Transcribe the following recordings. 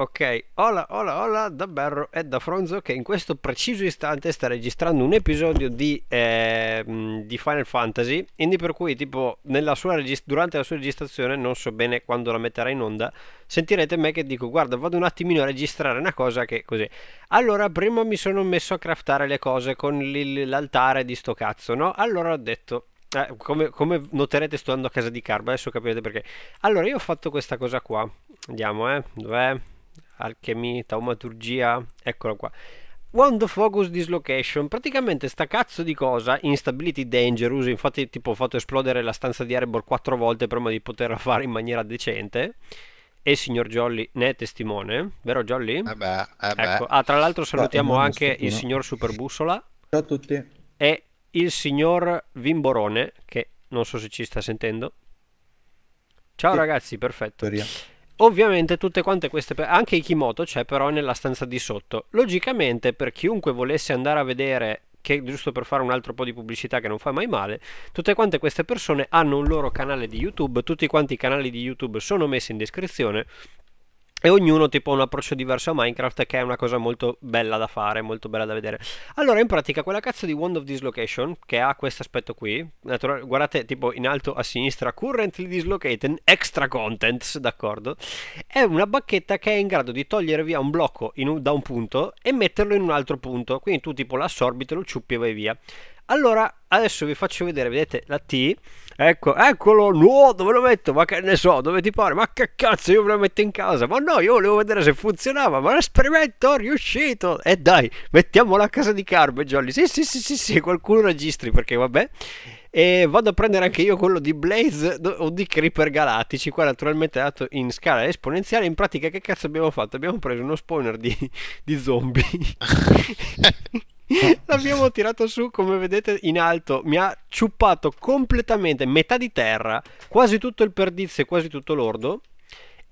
Ok, hola hola hola da Berro e da Fronzo che in questo preciso istante sta registrando un episodio di, eh, di Final Fantasy, quindi per cui tipo regist- durante la sua registrazione, non so bene quando la metterà in onda, sentirete me che dico guarda vado un attimino a registrare una cosa che così. Allora prima mi sono messo a craftare le cose con l- l'altare di sto cazzo, no? Allora ho detto eh, come, come, noterete sto andando a casa di Carba, adesso capirete perché. Allora io ho fatto questa cosa qua, Andiamo, eh, dov'è? alchemia, taumaturgia, eccolo qua. Wand Focus Dislocation, praticamente sta cazzo di cosa, Instability Dangerous, infatti tipo ho fatto esplodere la stanza di Erebor quattro volte prima di poterla fare in maniera decente, e il signor Jolly ne è testimone, vero Jolly? Eh beh, eh beh. Ecco. Ah, tra l'altro salutiamo Beh, anche il signor Superbussola. Ciao a tutti. E il signor Vimborone, che non so se ci sta sentendo. Ciao sì. ragazzi, perfetto. Teoria. Ovviamente tutte quante queste, anche Ikimoto c'è però nella stanza di sotto. Logicamente per chiunque volesse andare a vedere che giusto per fare un altro po' di pubblicità che non fa mai male, tutte quante queste persone hanno un loro canale di YouTube, tutti quanti i canali di YouTube sono messi in descrizione e ognuno tipo ha un approccio diverso a Minecraft che è una cosa molto bella da fare, molto bella da vedere. Allora, in pratica, quella cazzo di Wand of Dislocation, che ha questo aspetto qui, natural- guardate tipo in alto a sinistra, Currently Dislocated Extra Contents, d'accordo? È una bacchetta che è in grado di togliere via un blocco un, da un punto e metterlo in un altro punto, quindi tu tipo l'assorbi, te lo ciuppi e vai via. Allora, adesso vi faccio vedere, vedete la T? Ecco, eccolo, nuovo, dove lo metto? Ma che ne so, dove ti pare? Ma che cazzo, io me lo metto in casa? Ma no, io volevo vedere se funzionava, ma l'esperimento è riuscito! E dai, mettiamola a casa di Carmen, Jolly. Sì, sì, sì, sì, sì, qualcuno registri, perché vabbè e vado a prendere anche io quello di Blaze o di Creeper Galattici qua naturalmente è dato in scala esponenziale in pratica che cazzo abbiamo fatto? abbiamo preso uno spawner di, di zombie L'abbiamo tirato su, come vedete, in alto. Mi ha ciuppato completamente metà di terra, quasi tutto il perdizio e quasi tutto l'ordo.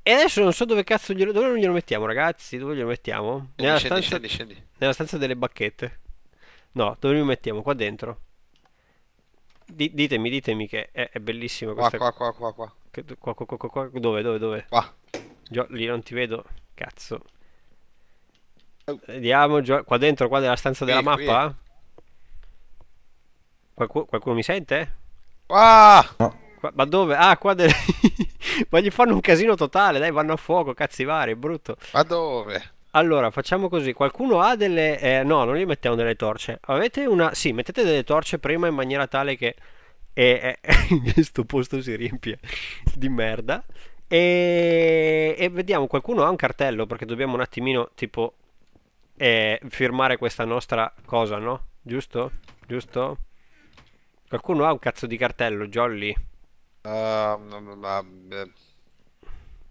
E adesso non so dove cazzo glielo, dove glielo mettiamo, ragazzi. Dove glielo mettiamo? Nella, scendi, stanza, scendi, scendi. nella stanza delle bacchette. No, dove lo mettiamo? Qua dentro. D- ditemi, ditemi che è, è bellissimo qua, questa... Qua, qua, qua, qua, qua, qua, qua, qua. Dove, dove, dove? Qua. Gio, lì non ti vedo. Cazzo. Vediamo, qua dentro, qua nella stanza della mappa. Qualcuno, qualcuno mi sente? Ah! Qua, ma dove? Ah, qua delle... ma gli fanno un casino totale, dai, vanno a fuoco, cazzi vari, è brutto. Ma dove? Allora, facciamo così, qualcuno ha delle... Eh, no, non gli mettiamo delle torce. Avete una... Sì, mettete delle torce prima in maniera tale che... E, eh, eh questo posto si riempie di merda. E... e vediamo, qualcuno ha un cartello perché dobbiamo un attimino, tipo, e firmare questa nostra cosa, no? Giusto? Giusto? Qualcuno ha un cazzo di cartello, Jolly? Uh,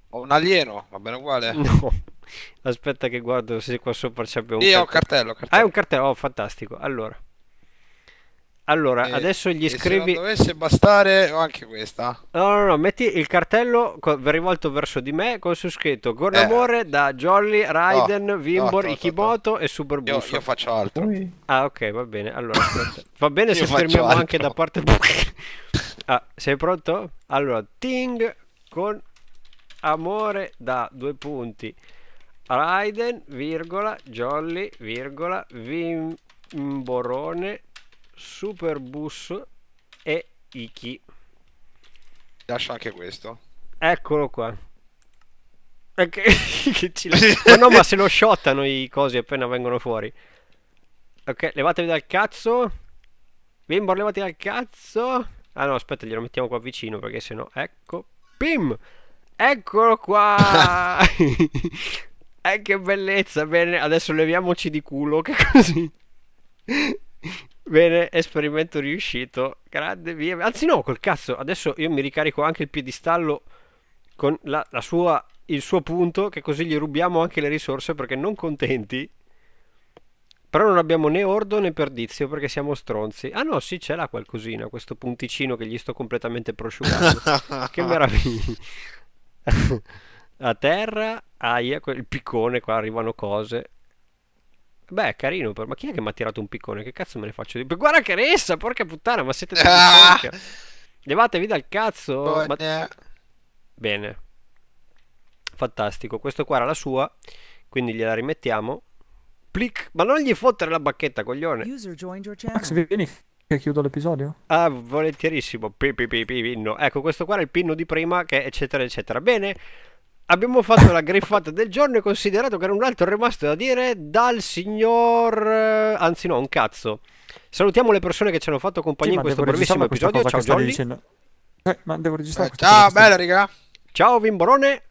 ho un alieno, va bene uguale? No. Aspetta che guardo se qua sopra c'è un Io cartello. ho un cartello, cartello. Ah, è un cartello, oh, fantastico. Allora. Allora, e, adesso gli scrivi. Se non dovesse bastare, ho anche questa. No, no, no, metti il cartello rivolto verso di me con su scritto Con eh. amore da Jolly, oh, Raiden, no, oh, Vimbor, no, oh, no, Ikimoto e Super Io, io, faccio altro. Ah, ok, va bene. Allora, va bene se fermiamo altro. anche da parte. ah, sei pronto? Allora, Ting con amore da due punti. Raiden, virgola, Jolly, virgola, Vimborone Superbus e Iki. Lascio anche questo. Eccolo qua. Che, che ci... ma no, ma se lo shottano i cosi appena vengono fuori. Ok, levatevi dal cazzo. Bimbo, levati dal cazzo. Ah no, aspetta, glielo mettiamo qua vicino perché sennò... Ecco. Pim! Eccolo qua! eh, che bellezza! Bene, adesso leviamoci di culo, che così... Bene, esperimento riuscito. Grande via. Anzi no, col cazzo. Adesso io mi ricarico anche il piedistallo con la, la sua, il suo punto, che così gli rubiamo anche le risorse perché non contenti. Però non abbiamo né ordo né perdizio perché siamo stronzi. Ah no, sì, ce l'ha qualcosina, questo punticino che gli sto completamente prosciugando. che meraviglia. A terra, aia, il piccone, qua arrivano cose. Beh, carino, per... ma chi è che mi ha tirato un piccone? Che cazzo me ne faccio di... Guarda che ressa, porca puttana, ma siete... Ah! Levatevi dal cazzo! Ma... Boh, eh. Bene. Fantastico, questo qua era la sua, quindi gliela rimettiamo. Plic, ma non gli fottere la bacchetta, coglione! Max, vieni che chiudo l'episodio? Ah, volentierissimo. Pi, pi, pi, pi, pinno. Ecco, questo qua era il pinno di prima, che eccetera, eccetera. Bene abbiamo fatto la griffata del giorno e considerato che era un altro rimasto da dire dal signor... Eh, anzi no, un cazzo. Salutiamo le persone che ci hanno fatto compagnia sì, in questo brevissimo episodio. Ciao Jolly. Dicendo... Eh, ma devo registrare. Eh, ciao, bella stai... raga. Ciao Vimborone.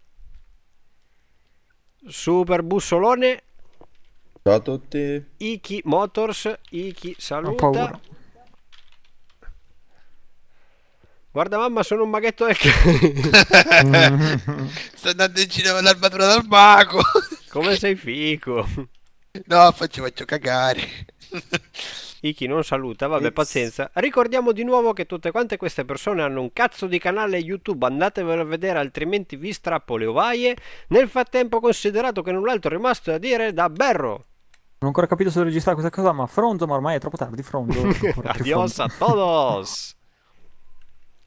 Super Bussolone. Ciao a tutti. Iki Motors, Iki saluta. Guarda mamma, sono un maghetto del cane. Sto andando in cinema con l'armatura dal mago. Come sei fico? No, faccio, faccio cagare. Iki non saluta, vabbè pazienza. Ricordiamo di nuovo che tutte quante queste persone hanno un cazzo di canale YouTube, andatevelo a vedere altrimenti vi strappo le ovaie. Nel frattempo considerato che null'altro è rimasto da dire da Berro. Non ho ancora capito se registrare questa cosa, ma Fronzo, ma ormai è troppo tardi, Fronzo. Adios a todos!